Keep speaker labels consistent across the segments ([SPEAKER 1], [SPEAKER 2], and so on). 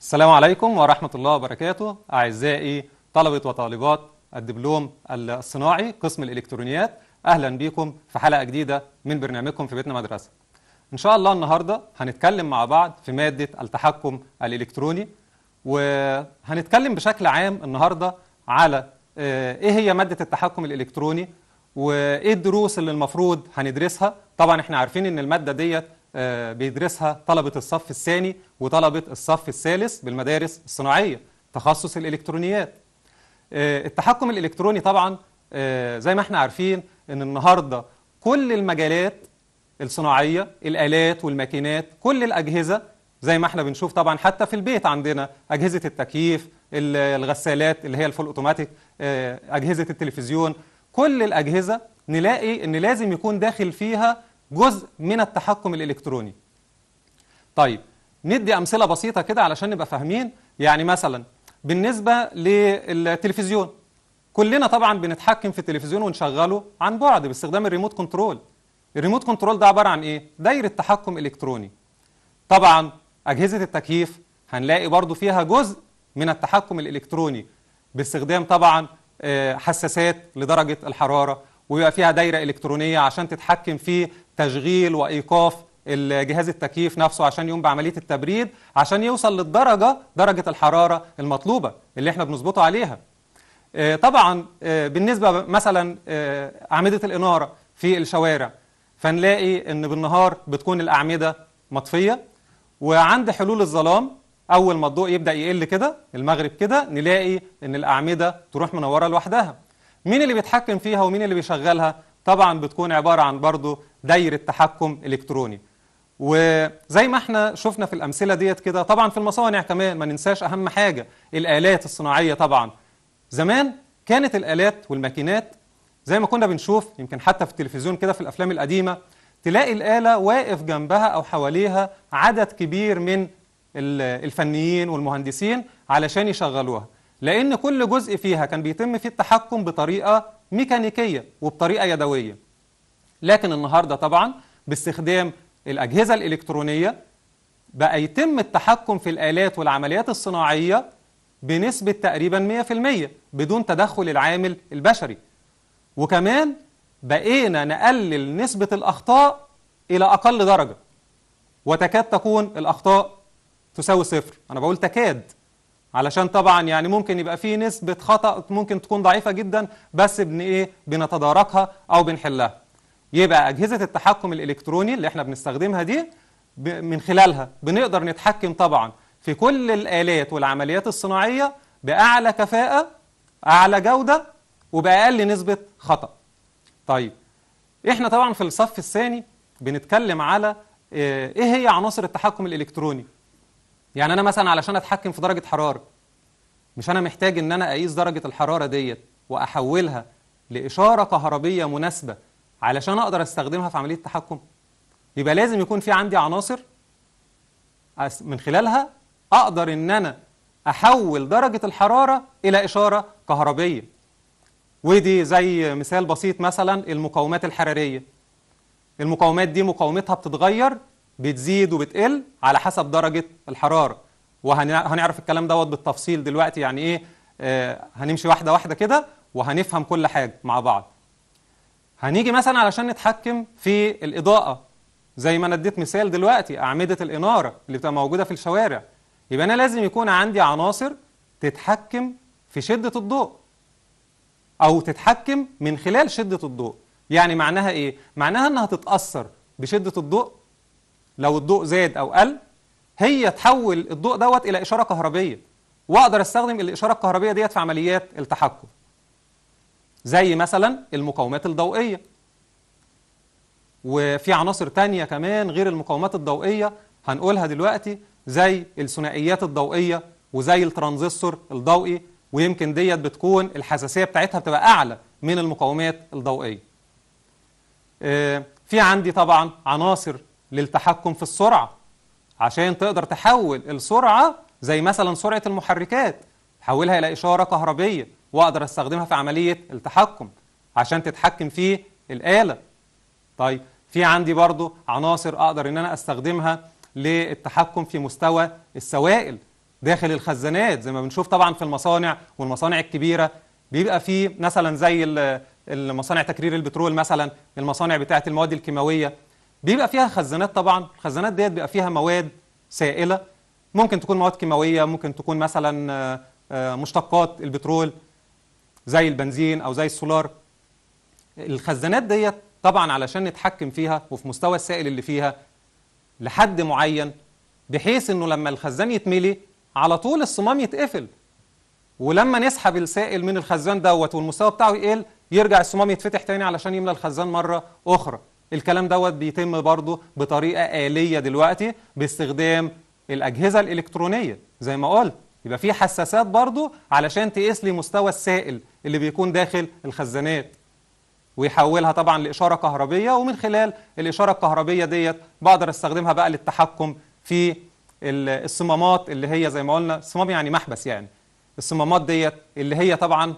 [SPEAKER 1] السلام عليكم ورحمة الله وبركاته أعزائي طلبة وطالبات الدبلوم الصناعي قسم الإلكترونيات أهلا بكم في حلقة جديدة من برنامجكم في بيتنا مدرسة إن شاء الله النهاردة هنتكلم مع بعض في مادة التحكم الإلكتروني وهنتكلم بشكل عام النهاردة على آه، إيه هي مادة التحكم الإلكتروني وإيه الدروس اللي المفروض هندرسها طبعا إحنا عارفين إن المادة ديت آه، بيدرسها طلبة الصف الثاني وطلبة الصف الثالث بالمدارس الصناعية تخصص الإلكترونيات آه، التحكم الإلكتروني طبعا آه، زي ما احنا عارفين أن النهاردة كل المجالات الصناعية الآلات والماكينات كل الأجهزة زي ما احنا بنشوف طبعا حتى في البيت عندنا أجهزة التكييف الغسالات اللي هي الفول اوتوماتيك أجهزة التلفزيون كل الأجهزة نلاقي أن لازم يكون داخل فيها جزء من التحكم الإلكتروني طيب ندي أمثلة بسيطة كده علشان نبقى فاهمين يعني مثلا بالنسبة للتلفزيون كلنا طبعا بنتحكم في التلفزيون ونشغله عن بعد باستخدام الريموت كنترول الريموت كنترول ده عبارة عن إيه؟ دايرة تحكم إلكتروني طبعا أجهزة التكييف هنلاقي برضو فيها جزء من التحكم الإلكتروني باستخدام طبعا آه، حساسات لدرجة الحرارة ويبقى فيها دايرة إلكترونية عشان تتحكم في تشغيل وايقاف جهاز التكييف نفسه عشان يقوم بعمليه التبريد عشان يوصل للدرجه درجه الحراره المطلوبه اللي احنا بنظبطه عليها آه، طبعا آه، بالنسبه مثلا آه، اعمده الاناره في الشوارع فنلاقي ان بالنهار بتكون الاعمده مطفيه وعند حلول الظلام اول ما الضوء يبدا يقل كده المغرب كده نلاقي ان الاعمده تروح منوره لوحدها مين اللي بيتحكم فيها ومين اللي بيشغلها طبعا بتكون عبارة عن برضو دايرة تحكم إلكتروني وزي ما احنا شفنا في الأمثلة ديت كده طبعا في المصانع كمان ما ننساش أهم حاجة الآلات الصناعية طبعا زمان كانت الآلات والماكينات زي ما كنا بنشوف يمكن حتى في التلفزيون كده في الأفلام القديمة تلاقي الآلة واقف جنبها أو حواليها عدد كبير من الفنيين والمهندسين علشان يشغلوها لأن كل جزء فيها كان بيتم فيه التحكم بطريقة ميكانيكية وبطريقة يدوية لكن النهاردة طبعا باستخدام الأجهزة الإلكترونية بقى يتم التحكم في الآلات والعمليات الصناعية بنسبة تقريبا 100% بدون تدخل العامل البشري وكمان بقينا نقلل نسبة الأخطاء إلى أقل درجة وتكاد تكون الأخطاء تساوي صفر أنا بقول تكاد علشان طبعا يعني ممكن يبقى في نسبة خطأ ممكن تكون ضعيفة جدا بس بن ايه بنتداركها او بنحلها يبقى أجهزة التحكم الإلكتروني اللي احنا بنستخدمها دي من خلالها بنقدر نتحكم طبعا في كل الآلات والعمليات الصناعية بأعلى كفاءة أعلى جودة وبأقل نسبة خطأ طيب احنا طبعا في الصف الثاني بنتكلم على آه، ايه هي عناصر التحكم الإلكتروني يعني انا مثلا علشان اتحكم في درجه حراره مش انا محتاج ان انا اقيس درجه الحراره ديت واحولها لاشاره كهربيه مناسبه علشان اقدر استخدمها في عمليه التحكم يبقى لازم يكون في عندي عناصر من خلالها اقدر ان انا احول درجه الحراره الى اشاره كهربيه ودي زي مثال بسيط مثلا المقاومات الحراريه المقاومات دي مقاومتها بتتغير بتزيد وبتقل على حسب درجة الحرارة وهنعرف الكلام دوت بالتفصيل دلوقتي يعني ايه آه، هنمشي واحدة واحدة كده وهنفهم كل حاجة مع بعض هنيجي مثلا علشان نتحكم في الإضاءة زي ما أنا اديت مثال دلوقتي أعمدة الإنارة اللي بتبقى موجودة في الشوارع يبقى أنا لازم يكون عندي عناصر تتحكم في شدة الضوء أو تتحكم من خلال شدة الضوء يعني معناها إيه؟ معناها إنها تتأثر بشدة الضوء لو الضوء زاد أو قل هي تحول الضوء دوت إلى إشارة كهربية وأقدر أستخدم الإشارة الكهربية ديت في عمليات التحكم زي مثلا المقاومات الضوئية وفي عناصر تانية كمان غير المقاومات الضوئية هنقولها دلوقتي زي الثنائيات الضوئية وزي الترانزستور الضوئي ويمكن ديت بتكون الحساسية بتاعتها بتبقى أعلى من المقاومات الضوئية آه، في عندي طبعا عناصر للتحكم في السرعة عشان تقدر تحول السرعة زي مثلا سرعة المحركات حولها إلى إشارة كهربية وأقدر أستخدمها في عملية التحكم عشان تتحكم في الآلة طيب في عندي برضو عناصر أقدر إن أنا أستخدمها للتحكم في مستوى السوائل داخل الخزانات زي ما بنشوف طبعا في المصانع والمصانع الكبيرة بيبقى في مثلا زي المصانع تكرير البترول مثلا المصانع بتاعة المواد الكيماوية بيبقى فيها خزانات طبعا الخزانات ديت بيبقى فيها مواد سائله ممكن تكون مواد كيماويه ممكن تكون مثلا آه، آه، مشتقات البترول زي البنزين او زي السولار الخزانات ديت طبعا علشان نتحكم فيها وفي مستوى السائل اللي فيها لحد معين بحيث انه لما الخزان يتملي على طول الصمام يتقفل ولما نسحب السائل من الخزان دوت والمستوى بتاعه يقل يرجع الصمام يتفتح تاني علشان يملى الخزان مره اخرى الكلام دوت بيتم برضه بطريقه آليه دلوقتي باستخدام الأجهزة الإلكترونية زي ما قلت يبقى في حساسات برضه علشان تقيس لي مستوى السائل اللي بيكون داخل الخزانات ويحولها طبعا لإشارة كهربية ومن خلال الإشارة الكهربية ديت بقدر استخدمها بقى للتحكم في الصمامات اللي هي زي ما قلنا صمام يعني محبس يعني الصمامات ديت اللي هي طبعا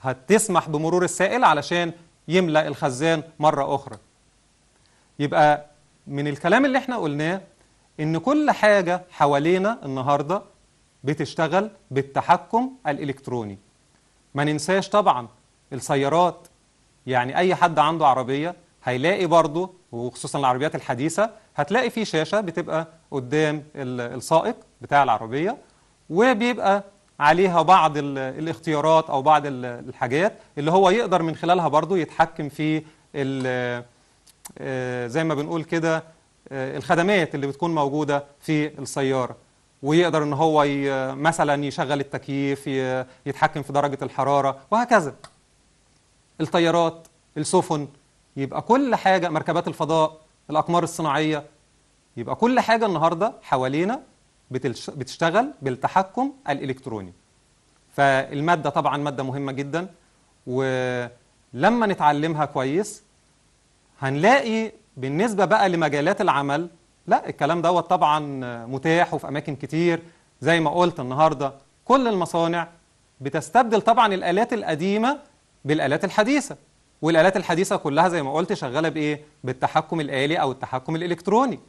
[SPEAKER 1] هتسمح بمرور السائل علشان يملأ الخزان مرة أخرى يبقى من الكلام اللي احنا قلناه ان كل حاجة حوالينا النهاردة بتشتغل بالتحكم الإلكتروني ما ننساش طبعا السيارات يعني أي حد عنده عربية هيلاقي برضه وخصوصا العربيات الحديثة هتلاقي في شاشة بتبقى قدام السائق بتاع العربية وبيبقى عليها بعض الاختيارات أو بعض الحاجات اللي هو يقدر من خلالها برضه يتحكم في آه، زي ما بنقول كده آه، الخدمات اللي بتكون موجوده في السياره ويقدر ان هو مثلا يشغل التكييف يتحكم في درجه الحراره وهكذا الطيارات السفن يبقى كل حاجه مركبات الفضاء الاقمار الصناعيه يبقى كل حاجه النهارده حوالينا بتشتغل بالتحكم الالكتروني فالماده طبعا ماده مهمه جدا ولما نتعلمها كويس هنلاقي بالنسبة بقى لمجالات العمل لا الكلام دوت طبعا متاح وفي أماكن كتير زي ما قلت النهاردة كل المصانع بتستبدل طبعا الآلات القديمة بالآلات الحديثة والآلات الحديثة كلها زي ما قلت شغالة بإيه؟ بالتحكم الآلي أو التحكم الإلكتروني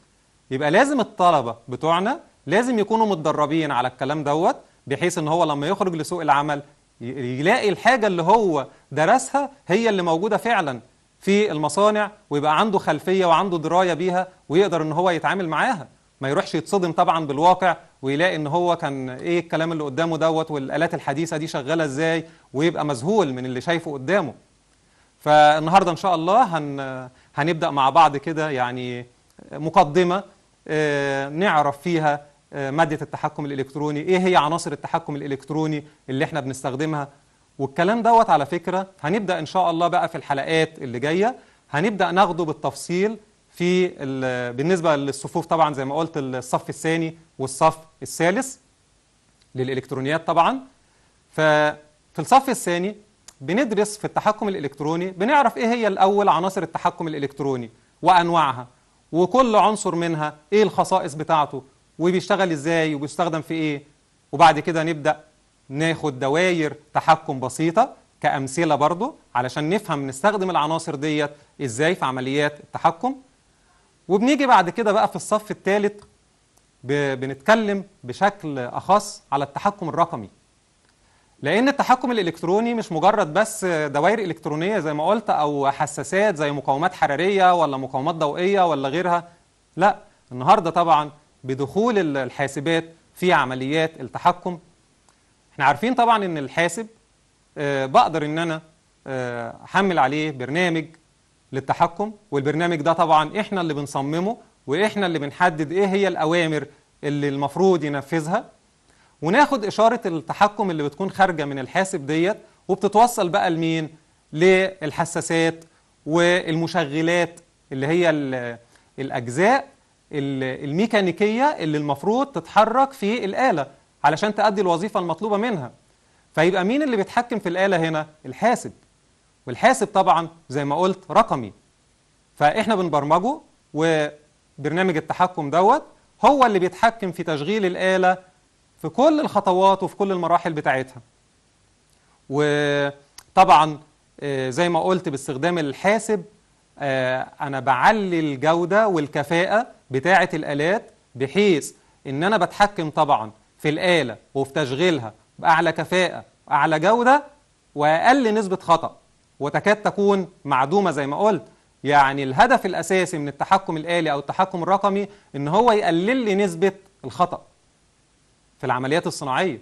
[SPEAKER 1] يبقى لازم الطلبة بتوعنا لازم يكونوا متدربين على الكلام دوت بحيث ان هو لما يخرج لسوق العمل يلاقي الحاجة اللي هو درسها هي اللي موجودة فعلا في المصانع ويبقى عنده خلفيه وعنده درايه بيها ويقدر ان هو يتعامل معاها ما يروحش يتصدم طبعا بالواقع ويلاقي ان هو كان ايه الكلام اللي قدامه دوت والالات الحديثه دي شغاله ازاي ويبقى مذهول من اللي شايفه قدامه فالنهارده ان شاء الله هن هنبدا مع بعض كده يعني مقدمه آه، نعرف فيها آه، ماده التحكم الالكتروني ايه هي عناصر التحكم الالكتروني اللي احنا بنستخدمها والكلام دوت على فكرة هنبدأ إن شاء الله بقى في الحلقات اللي جاية هنبدأ ناخده بالتفصيل في بالنسبة للصفوف طبعا زي ما قلت الصف الثاني والصف الثالث للإلكترونيات طبعا ففي الصف الثاني بندرس في التحكم الإلكتروني بنعرف إيه هي الأول عناصر التحكم الإلكتروني وأنواعها وكل عنصر منها إيه الخصائص بتاعته وبيشتغل إزاي وبيستخدم في إيه وبعد كده نبدأ ناخد دواير تحكم بسيطة كأمثلة برضو علشان نفهم نستخدم العناصر ديت إزاي في عمليات التحكم وبنيجي بعد كده بقى في الصف الثالث بنتكلم بشكل أخص على التحكم الرقمي لأن التحكم الإلكتروني مش مجرد بس دوائر إلكترونية زي ما قلت أو حساسات زي مقاومات حرارية ولا مقاومات ضوئية ولا غيرها لا النهاردة طبعا بدخول الحاسبات في عمليات التحكم احنا عارفين طبعا ان الحاسب آه، بقدر ان انا آه، احمل عليه برنامج للتحكم والبرنامج ده طبعا احنا اللي بنصممه واحنا اللي بنحدد ايه هي الاوامر اللي المفروض ينفذها وناخد اشاره التحكم اللي بتكون خارجه من الحاسب ديت وبتتوصل بقى لمين للحساسات والمشغلات اللي هي الاجزاء الميكانيكيه اللي المفروض تتحرك في الاله علشان تأدي الوظيفة المطلوبة منها فيبقى مين اللي بيتحكم في الآلة هنا؟ الحاسب والحاسب طبعا زي ما قلت رقمي فإحنا بنبرمجه وبرنامج التحكم دوت هو اللي بيتحكم في تشغيل الآلة في كل الخطوات وفي كل المراحل بتاعتها وطبعا آه، زي ما قلت باستخدام الحاسب آه، أنا بعلي الجودة والكفاءة بتاعة الآلات بحيث إن أنا بتحكم طبعا في الآلة وفي تشغيلها بأعلى كفاءة وأعلى جودة وأقل نسبة خطأ وتكاد تكون معدومة زي ما قلت يعني الهدف الأساسي من التحكم الآلي أو التحكم الرقمي إن هو يقلل لي نسبة الخطأ في العمليات الصناعية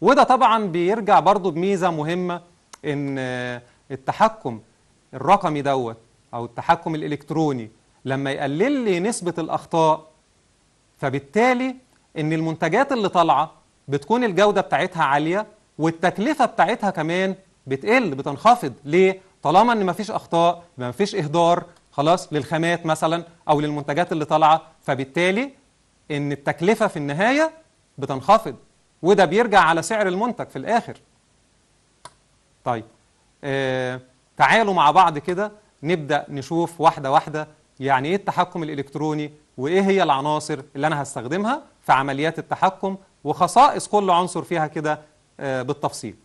[SPEAKER 1] وده طبعا بيرجع برضو بميزة مهمة إن التحكم الرقمي دوت أو التحكم الإلكتروني لما يقلل لي نسبة الأخطاء فبالتالي ان المنتجات اللي طالعه بتكون الجوده بتاعتها عاليه والتكلفه بتاعتها كمان بتقل بتنخفض ليه طالما ان مفيش اخطاء مفيش اهدار خلاص للخامات مثلا او للمنتجات اللي طالعه فبالتالي ان التكلفه في النهايه بتنخفض وده بيرجع على سعر المنتج في الاخر طيب آه تعالوا مع بعض كده نبدا نشوف واحده واحده يعني ايه التحكم الالكتروني وايه هي العناصر اللي انا هستخدمها في عمليات التحكم وخصائص كل عنصر فيها كده آه، بالتفصيل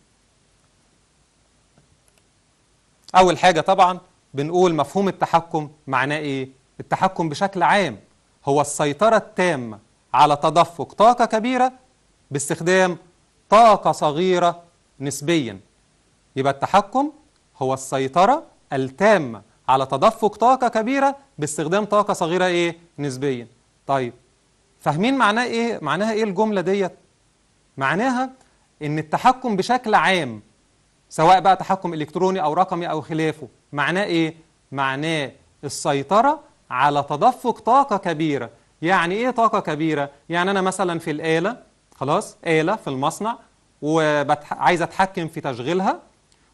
[SPEAKER 1] أول حاجة طبعا بنقول مفهوم التحكم معناه إيه؟ التحكم بشكل عام هو السيطرة التامة على تدفق طاقة كبيرة باستخدام طاقة صغيرة نسبيا يبقى التحكم هو السيطرة التامة على تدفق طاقة كبيرة باستخدام طاقة صغيرة إيه؟ نسبيا طيب فاهمين معناه ايه معناها ايه الجمله ديت معناها ان التحكم بشكل عام سواء بقى تحكم الكتروني او رقمي او خلافه معناه ايه معناه السيطره على تدفق طاقه كبيره يعني ايه طاقه كبيره يعني انا مثلا في الاله خلاص اله في المصنع وعايز اتحكم في تشغيلها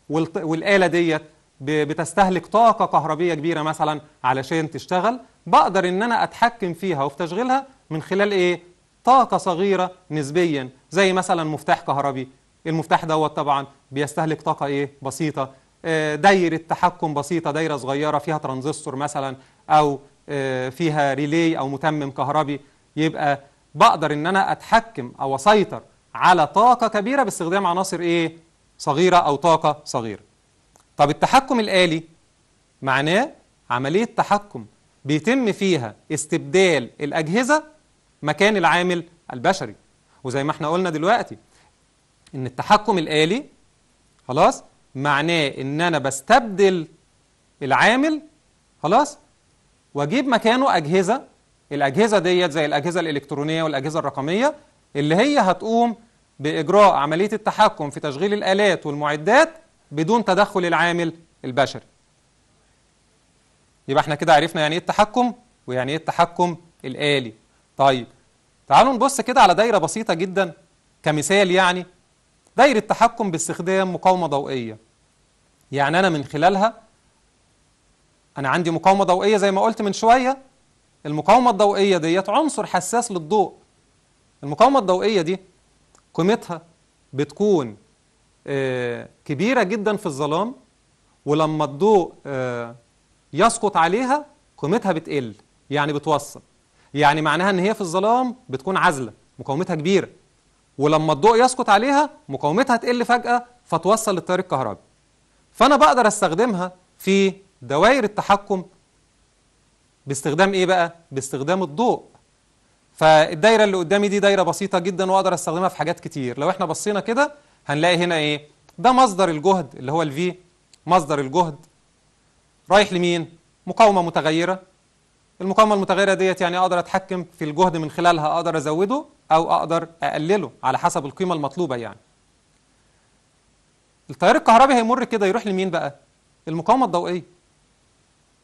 [SPEAKER 1] والاله ديت بتستهلك طاقه كهربيه كبيره مثلا علشان تشتغل بقدر ان انا اتحكم فيها وفي تشغيلها من خلال ايه طاقه صغيره نسبيا زي مثلا مفتاح كهربي المفتاح دوت طبعا بيستهلك طاقه ايه بسيطه آه، دايره تحكم بسيطه دايره صغيره فيها ترانزستور مثلا او آه، فيها ريلي او متمم كهربي يبقى بقدر ان انا اتحكم او اسيطر على طاقه كبيره باستخدام عناصر ايه صغيره او طاقه صغيره طب التحكم الالي معناه عمليه تحكم بيتم فيها استبدال الاجهزه مكان العامل البشري وزي ما احنا قلنا دلوقتي ان التحكم الآلي خلاص معناه ان انا بستبدل العامل خلاص واجيب مكانه أجهزة الأجهزة ديت زي الأجهزة الإلكترونية والأجهزة الرقمية اللي هي هتقوم بإجراء عملية التحكم في تشغيل الآلات والمعدات بدون تدخل العامل البشري يبقى احنا كده عرفنا يعني ايه التحكم ويعني ايه التحكم الآلي طيب تعالوا نبص كده على دايرة بسيطة جدا كمثال يعني دايرة تحكم باستخدام مقاومة ضوئية يعني أنا من خلالها أنا عندي مقاومة ضوئية زي ما قلت من شوية المقاومة الضوئية ديت عنصر حساس للضوء المقاومة الضوئية دي قيمتها بتكون آه، كبيرة جدا في الظلام ولما الضوء آه، يسقط عليها قيمتها بتقل يعني بتوسط يعني معناها ان هي في الظلام بتكون عازله مقاومتها كبيره ولما الضوء يسقط عليها مقاومتها تقل فجاه فتوصل للتيار الكهربي فانا بقدر استخدمها في دوائر التحكم باستخدام ايه بقى باستخدام الضوء فالدايره اللي قدامي دي دايره بسيطه جدا واقدر استخدمها في حاجات كتير لو احنا بصينا كده هنلاقي هنا ايه ده مصدر الجهد اللي هو الفي مصدر الجهد رايح لمين مقاومه متغيره المقاومه المتغيره ديت يعني اقدر اتحكم في الجهد من خلالها اقدر ازوده او اقدر اقلله على حسب القيمه المطلوبه يعني التيار الكهربي هيمر كده يروح لمين بقى المقاومه الضوئيه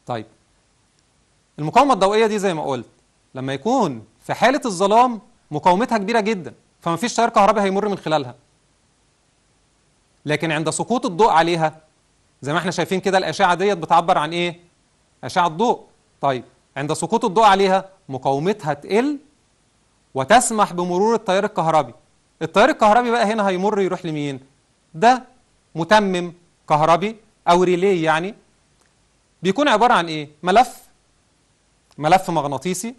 [SPEAKER 1] طيب المقاومه الضوئيه دي زي ما قلت لما يكون في حاله الظلام مقاومتها كبيره جدا فمفيش تيار كهربي هيمر من خلالها لكن عند سقوط الضوء عليها زي ما احنا شايفين كده الاشعه ديت بتعبر عن ايه اشعه ضوء طيب عند سقوط الضوء عليها مقاومتها تقل وتسمح بمرور التيار الكهربي التيار الكهربي بقى هنا هيمر يروح لمين ده متمم كهربي او ريلي يعني بيكون عباره عن ايه ملف ملف مغناطيسي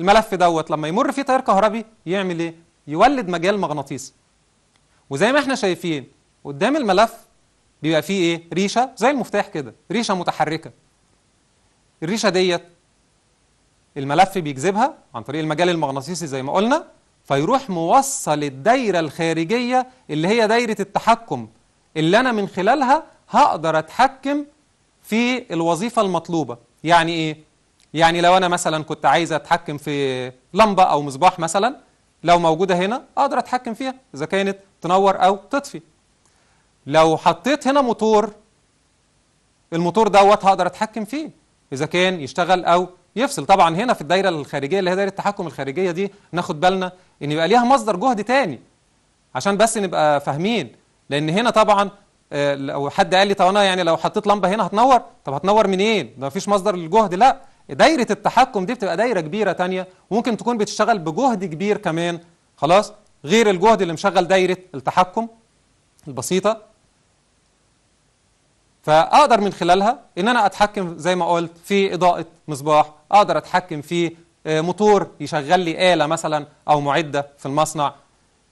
[SPEAKER 1] الملف دوت لما يمر فيه تيار كهربي يعمل ايه يولد مجال مغناطيسي وزي ما احنا شايفين قدام الملف بيبقى فيه ايه ريشه زي المفتاح كده ريشه متحركه الريشه ديت الملف بيجذبها عن طريق المجال المغناطيسي زي ما قلنا فيروح موصل الدايره الخارجيه اللي هي دايره التحكم اللي انا من خلالها هقدر اتحكم في الوظيفه المطلوبه يعني ايه يعني لو انا مثلا كنت عايز اتحكم في لمبه او مصباح مثلا لو موجوده هنا اقدر اتحكم فيها اذا كانت تنور او تطفي لو حطيت هنا موتور الموتور دوت هقدر اتحكم فيه اذا كان يشتغل او يفصل طبعا هنا في الدايره الخارجيه اللي هي دايره التحكم الخارجيه دي ناخد بالنا ان يبقى ليها مصدر جهد تاني عشان بس نبقى فاهمين لان هنا طبعا آه، لو حد قال لي طب انا يعني لو حطيت لمبه هنا هتنور طب هتنور منين ده مفيش مصدر للجهد لا دايره التحكم دي بتبقى دايره كبيره تانية وممكن تكون بتشتغل بجهد كبير كمان خلاص غير الجهد اللي مشغل دايره التحكم البسيطه فاقدر من خلالها ان انا اتحكم زي ما قلت في اضاءه مصباح اقدر اتحكم في آه، موتور يشغل لي آلة مثلا أو معدة في المصنع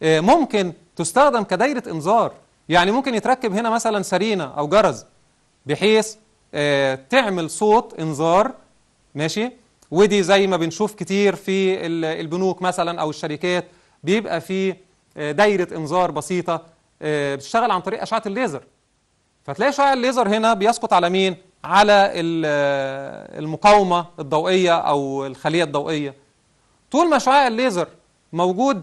[SPEAKER 1] آه، ممكن تستخدم كدايرة إنذار يعني ممكن يتركب هنا مثلا سرينة أو جرز بحيث آه، تعمل صوت إنذار ماشي ودي زي ما بنشوف كتير في البنوك مثلا أو الشركات بيبقى في دايرة إنذار بسيطة بتشتغل عن طريق أشعة الليزر فتلاقي شعاع الليزر هنا بيسقط على مين؟ على المقاومة الضوئية أو الخلية الضوئية طول ما شعاع الليزر موجود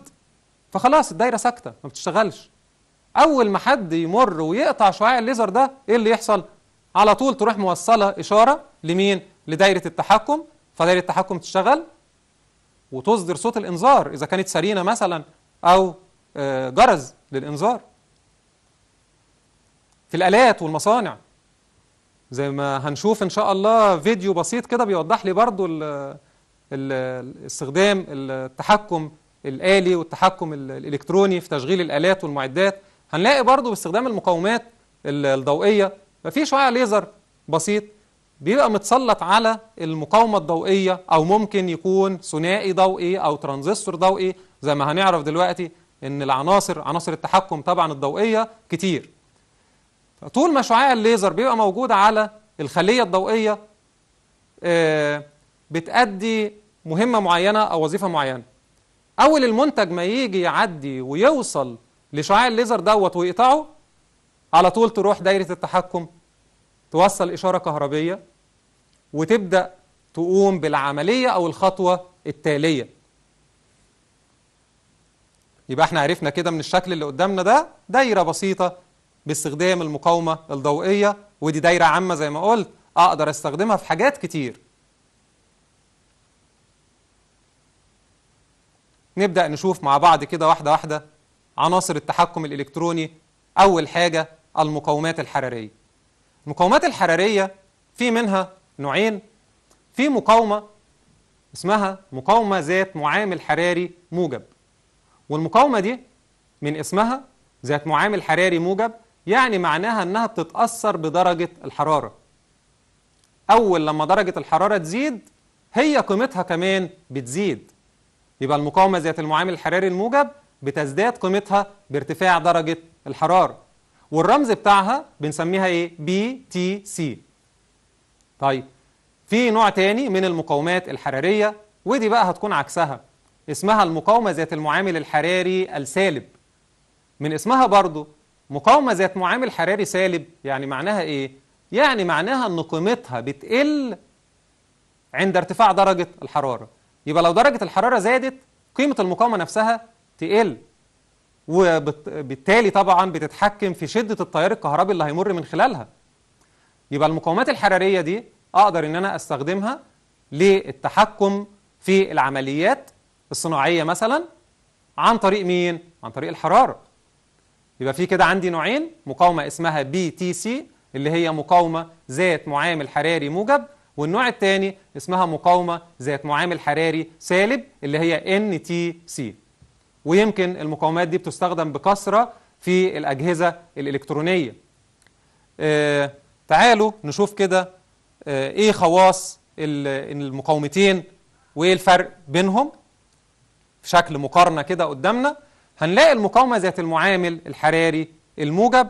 [SPEAKER 1] فخلاص الدايرة ساكتة ما بتشتغلش أول ما حد يمر ويقطع شعاع الليزر ده إيه اللي يحصل؟ على طول تروح موصلة إشارة لمين؟ لدايرة التحكم فدايرة التحكم تشتغل وتصدر صوت الإنذار إذا كانت سرينة مثلا أو آه، جرز للإنذار في الآلات والمصانع زي ما هنشوف ان شاء الله فيديو بسيط كده بيوضح لي برضو ال ال استخدام التحكم الآلي والتحكم الإلكتروني في تشغيل الآلات والمعدات هنلاقي برضو باستخدام المقاومات الضوئية ففي شعاع ليزر بسيط بيبقى متسلط على المقاومة الضوئية أو ممكن يكون ثنائي ضوئي أو ترانزستور ضوئي زي ما هنعرف دلوقتي إن العناصر عناصر التحكم طبعا الضوئية كتير طول ما شعاع الليزر بيبقى موجود على الخلية الضوئية آه، بتأدي مهمة معينة أو وظيفة معينة أول المنتج ما يجي يعدي ويوصل لشعاع الليزر دوت ويقطعه على طول تروح دايرة التحكم توصل إشارة كهربية وتبدأ تقوم بالعملية أو الخطوة التالية يبقى احنا عرفنا كده من الشكل اللي قدامنا ده دايرة بسيطة باستخدام المقاومة الضوئية ودي دايرة عامة زي ما قلت أقدر أستخدمها في حاجات كتير نبدأ نشوف مع بعض كده واحدة واحدة عناصر التحكم الإلكتروني أول حاجة المقاومات الحرارية المقاومات الحرارية في منها نوعين في مقاومة اسمها مقاومة ذات معامل حراري موجب والمقاومة دي من اسمها ذات معامل حراري موجب يعني معناها أنها بتتأثر بدرجة الحرارة أول لما درجة الحرارة تزيد هي قيمتها كمان بتزيد يبقى المقاومة ذات المعامل الحراري الموجب بتزداد قيمتها بارتفاع درجة الحرارة والرمز بتاعها بنسميها ايه بي تي سي طيب في نوع تاني من المقاومات الحرارية ودي بقى هتكون عكسها اسمها المقاومة ذات المعامل الحراري السالب من اسمها برضو مقاومة ذات معامل حراري سالب يعني معناها إيه؟ يعني معناها أن قيمتها بتقل عند ارتفاع درجة الحرارة يبقى لو درجة الحرارة زادت قيمة المقاومة نفسها تقل وبالتالي طبعا بتتحكم في شدة التيار الكهربي اللي هيمر من خلالها يبقى المقاومات الحرارية دي أقدر أن أنا أستخدمها للتحكم في العمليات الصناعية مثلا عن طريق مين؟ عن طريق الحرارة يبقى في كده عندي نوعين مقاومة اسمها بي تي سي اللي هي مقاومة ذات معامل حراري موجب والنوع الثاني اسمها مقاومة ذات معامل حراري سالب اللي هي ان تي سي ويمكن المقاومات دي بتستخدم بكثرة في الأجهزة الإلكترونية آه تعالوا نشوف كده آه ايه خواص المقاومتين وايه الفرق بينهم في شكل مقارنة كده قدامنا هنلاقي المقاومة ذات المعامل الحراري الموجب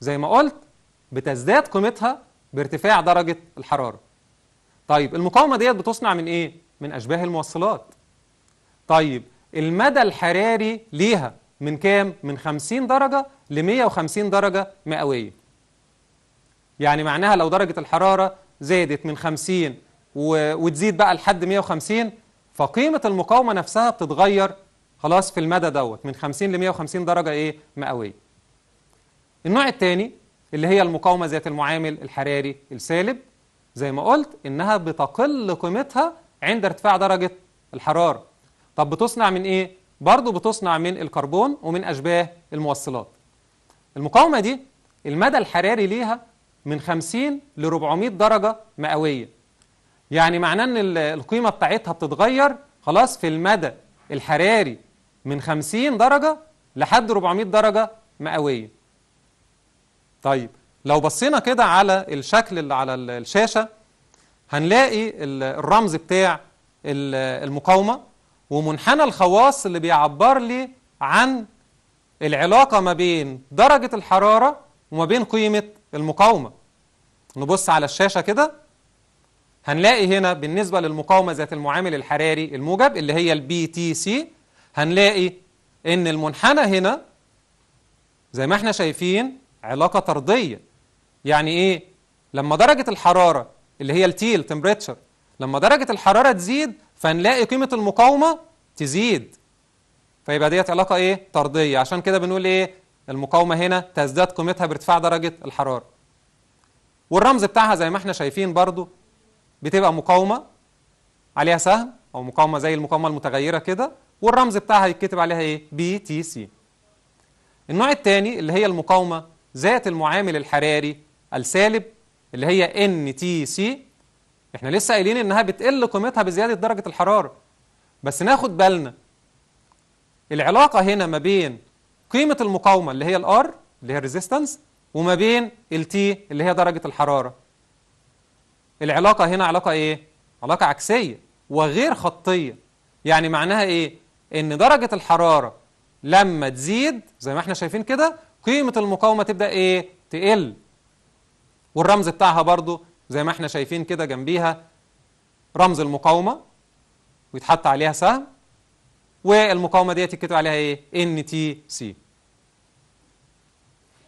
[SPEAKER 1] زي ما قلت بتزداد قيمتها بارتفاع درجة الحرارة طيب المقاومة ديت بتصنع من ايه؟ من أشباه الموصلات طيب المدى الحراري ليها من كام؟ من 50 درجة ل 150 درجة مئوية يعني معناها لو درجة الحرارة زادت من 50 و... وتزيد بقى لحد 150 فقيمة المقاومة نفسها بتتغير خلاص في المدى دوت من 50 ل 150 درجة إيه مئوية النوع الثاني اللي هي المقاومة ذات المعامل الحراري السالب زي ما قلت إنها بتقل قيمتها عند ارتفاع درجة الحرارة طب بتصنع من إيه؟ برضه بتصنع من الكربون ومن أشباه الموصلات المقاومة دي المدى الحراري ليها من 50 ل 400 درجة مئوية يعني معناه إن القيمة بتاعتها بتتغير خلاص في المدى الحراري من 50 درجة لحد 400 درجة مئوية طيب لو بصينا كده على الشكل اللي على الشاشة هنلاقي الرمز بتاع المقاومة ومنحنى الخواص اللي بيعبر لي عن العلاقة ما بين درجة الحرارة وما بين قيمة المقاومة نبص على الشاشة كده هنلاقي هنا بالنسبة للمقاومة ذات المعامل الحراري الموجب اللي هي البي تي سي هنلاقي ان المنحنى هنا زي ما احنا شايفين علاقة طردية يعني ايه لما درجة الحرارة اللي هي التيل تمبريتشر لما درجة الحرارة تزيد فنلاقي قيمة المقاومة تزيد فيبقى ديت علاقة ايه طردية عشان كده بنقول ايه المقاومة هنا تزداد قيمتها بارتفاع درجة الحرارة والرمز بتاعها زي ما احنا شايفين برضو بتبقى مقاومة عليها سهم أو مقاومة زي المقاومة المتغيرة كده والرمز بتاعها يتكتب عليها ايه بي تي سي النوع الثاني اللي هي المقاومه ذات المعامل الحراري السالب اللي هي ان تي سي احنا لسه قايلين انها بتقل قيمتها بزياده درجه الحراره بس ناخد بالنا العلاقه هنا ما بين قيمه المقاومه اللي هي الار اللي هي الريزيستنس وما بين التي اللي هي درجه الحراره العلاقه هنا علاقه ايه علاقه عكسيه وغير خطيه يعني معناها ايه ان درجه الحراره لما تزيد زي ما احنا شايفين كده قيمه المقاومه تبدا ايه تقل والرمز بتاعها برضو زي ما احنا شايفين كده جنبيها رمز المقاومه ويتحط عليها سهم والمقاومه ديت يتكتب عليها ايه ان تي سي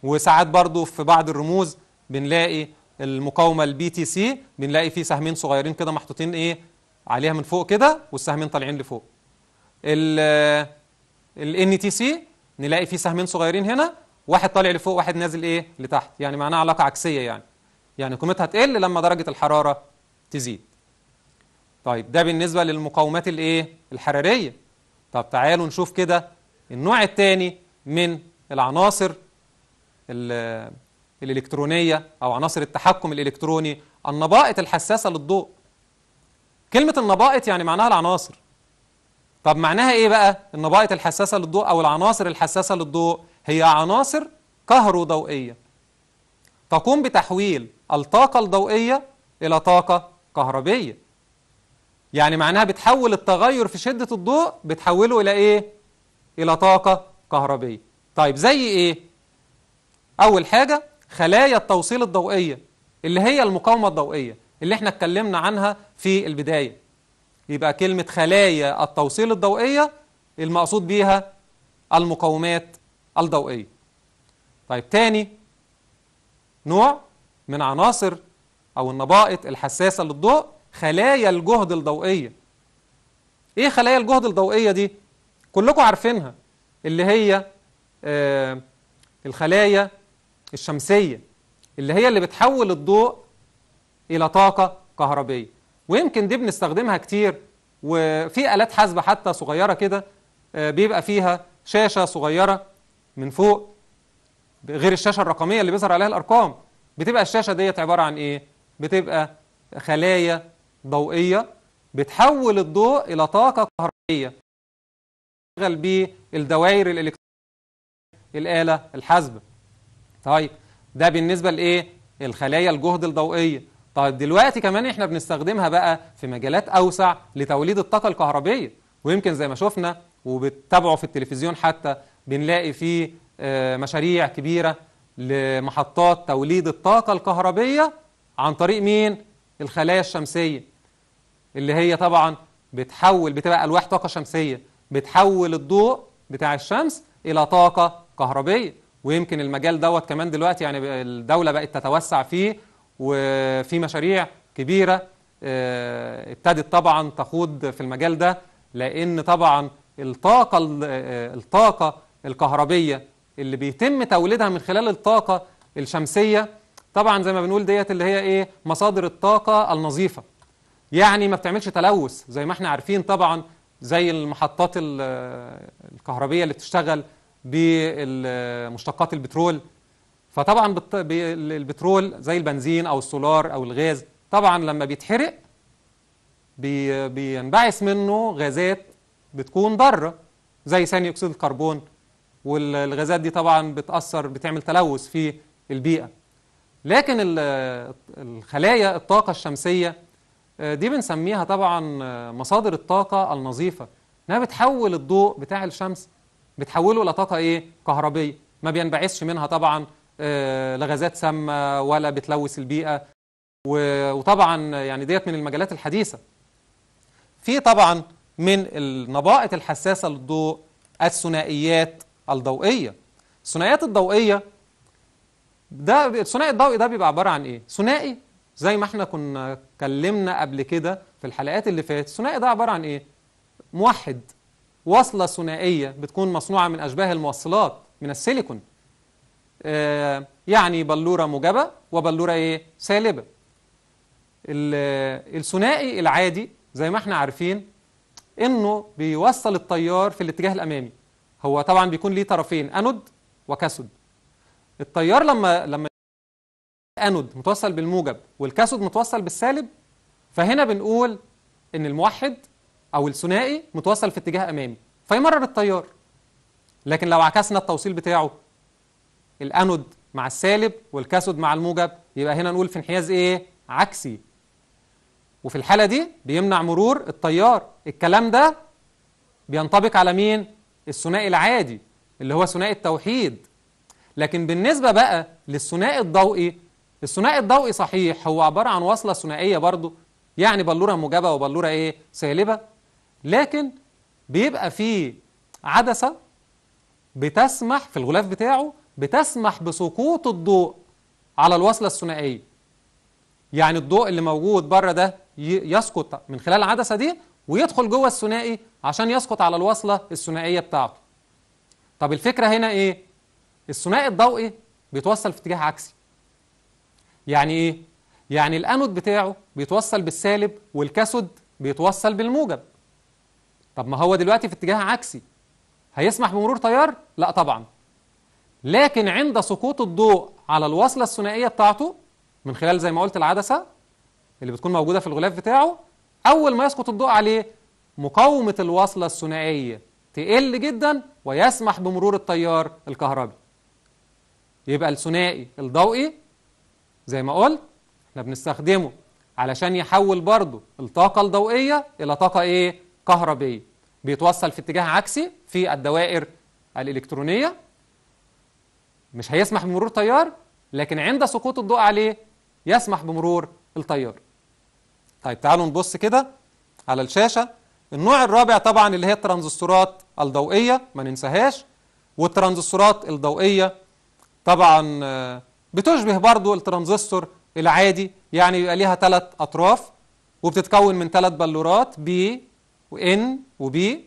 [SPEAKER 1] وساعات برضو في بعض الرموز بنلاقي المقاومه البي تي سي بنلاقي فيه سهمين صغيرين كده محطوطين ايه عليها من فوق كده والسهمين طالعين لفوق ال سي نلاقي فيه سهمين صغيرين هنا واحد طالع لفوق واحد نازل ايه لتحت يعني معناها علاقه عكسيه يعني يعني قيمتها تقل لما درجه الحراره تزيد طيب ده بالنسبه للمقاومات الايه الحراريه طب تعالوا نشوف كده النوع الثاني من العناصر الالكترونيه او عناصر التحكم الالكتروني النبائط الحساسه للضوء كلمه النبائط يعني معناها العناصر طب معناها ايه بقى النبائط الحساسة للضوء او العناصر الحساسة للضوء هي عناصر كهروضوئية تقوم بتحويل الطاقة الضوئية الى طاقة كهربية يعني معناها بتحول التغير في شدة الضوء بتحوله الى ايه الى طاقة كهربية طيب زي ايه اول حاجة خلايا التوصيل الضوئية اللي هي المقاومة الضوئية اللي احنا اتكلمنا عنها في البداية يبقى كلمة خلايا التوصيل الضوئية المقصود بيها المقومات الضوئية طيب تاني نوع من عناصر أو النبائط الحساسة للضوء خلايا الجهد الضوئية إيه خلايا الجهد الضوئية دي؟ كلكم عارفينها اللي هي آه، الخلايا الشمسية اللي هي اللي بتحول الضوء إلى طاقة كهربية ويمكن دي بنستخدمها كتير وفي آلات حاسبة حتى صغيرة كده آه، بيبقى فيها شاشة صغيرة من فوق غير الشاشة الرقمية اللي بيظهر عليها الأرقام بتبقى الشاشة ديت عبارة عن إيه؟ بتبقى خلايا ضوئية بتحول الضوء إلى طاقة كهربائية تشتغل بيه الدوائر الإلكترونية الآلة الحاسبة طيب ده بالنسبة لإيه؟ الخلايا الجهد الضوئية طيب دلوقتي كمان احنا بنستخدمها بقى في مجالات اوسع لتوليد الطاقه الكهربيه ويمكن زي ما شفنا وبتتابعوا في التلفزيون حتى بنلاقي في آه، مشاريع كبيره لمحطات توليد الطاقه الكهربيه عن طريق مين الخلايا الشمسيه اللي هي طبعا بتحول بتبقى الواح طاقه شمسيه بتحول الضوء بتاع الشمس الى طاقه كهربيه ويمكن المجال دوت كمان دلوقتي يعني الدوله بقت تتوسع فيه وفي مشاريع كبيرة آه، ابتدت طبعا تخوض في المجال ده لأن طبعا الطاقة آه، آه، الطاقة الكهربية اللي بيتم توليدها من خلال الطاقة الشمسية طبعا زي ما بنقول ديت اللي هي ايه مصادر الطاقة النظيفة يعني ما بتعملش تلوث زي ما احنا عارفين طبعا زي المحطات الكهربية اللي بتشتغل بمشتقات البترول فطبعا البترول زي البنزين او السولار او الغاز طبعا لما بيتحرق بينبعث منه غازات بتكون ضاره زي ثاني اكسيد الكربون والغازات دي طبعا بتاثر بتعمل تلوث في البيئه لكن الخلايا الطاقه الشمسيه آه، دي بنسميها طبعا مصادر الطاقه النظيفه انها بتحول الضوء بتاع الشمس بتحوله الى طاقه ايه كهربيه ما بينبعثش منها طبعا آه، لغازات سامه ولا بتلوث البيئه وطبعا يعني ديت من المجالات الحديثه في طبعا من النبائط الحساسه للضوء الثنائيات الضوئيه الثنائيات الضوئيه ده الثنائي الضوئي ده بيبقى عباره عن ايه ثنائي زي ما احنا كنا اتكلمنا قبل كده في الحلقات اللي فاتت الثنائي ده عباره عن ايه موحد وصله ثنائيه بتكون مصنوعه من اشباه الموصلات من السيليكون آه، يعني بلورة موجبة وبلورة إيه؟ سالبة الثنائي العادي زي ما احنا عارفين انه بيوصل التيار في الاتجاه الامامي هو طبعا بيكون ليه طرفين انود وكاسود التيار لما لما انود متوصل بالموجب والكاسود متوصل بالسالب فهنا بنقول ان الموحد او الثنائي متوصل في اتجاه امامي فيمرر التيار لكن لو عكسنا التوصيل بتاعه الانود مع السالب والكاثود مع الموجب يبقى هنا نقول في انحياز ايه عكسي وفي الحاله دي بيمنع مرور التيار الكلام ده بينطبق على مين الثنائي العادي اللي هو ثنائي التوحيد لكن بالنسبه بقى للثنائي الضوئي الثنائي الضوئي صحيح هو عباره عن وصله ثنائيه برضه يعني بلوره موجبه وبلوره ايه سالبه لكن بيبقى فيه عدسه بتسمح في الغلاف بتاعه بتسمح بسقوط الضوء على الوصلة الثنائية يعني الضوء اللي موجود بره ده يسقط من خلال العدسة دي ويدخل جوه الثنائي عشان يسقط على الوصلة الثنائية بتاعته طب الفكرة هنا ايه؟ الثنائي الضوئي بيتوصل في اتجاه عكسي يعني ايه؟ يعني الانود بتاعه بيتوصل بالسالب والكاثود بيتوصل بالموجب طب ما هو دلوقتي في اتجاه عكسي هيسمح بمرور تيار؟ لا طبعا لكن عند سقوط الضوء على الوصلة الثنائية بتاعته من خلال زي ما قلت العدسة اللي بتكون موجودة في الغلاف بتاعه أول ما يسقط الضوء عليه مقاومة الوصلة الثنائية تقل جدا ويسمح بمرور التيار الكهربي يبقى الثنائي الضوئي زي ما قلت احنا بنستخدمه علشان يحول برضه الطاقة الضوئية إلى طاقة إيه؟ كهربية بيتوصل في اتجاه عكسي في الدوائر الإلكترونية مش هيسمح بمرور تيار لكن عند سقوط الضوء عليه يسمح بمرور التيار طيب تعالوا نبص كده على الشاشة النوع الرابع طبعا اللي هي الترانزستورات الضوئية ما ننساهاش والترانزستورات الضوئية طبعا آه، بتشبه برضو الترانزستور العادي يعني بيبقى ليها ثلاث أطراف وبتتكون من ثلاث بلورات بي وإن وبي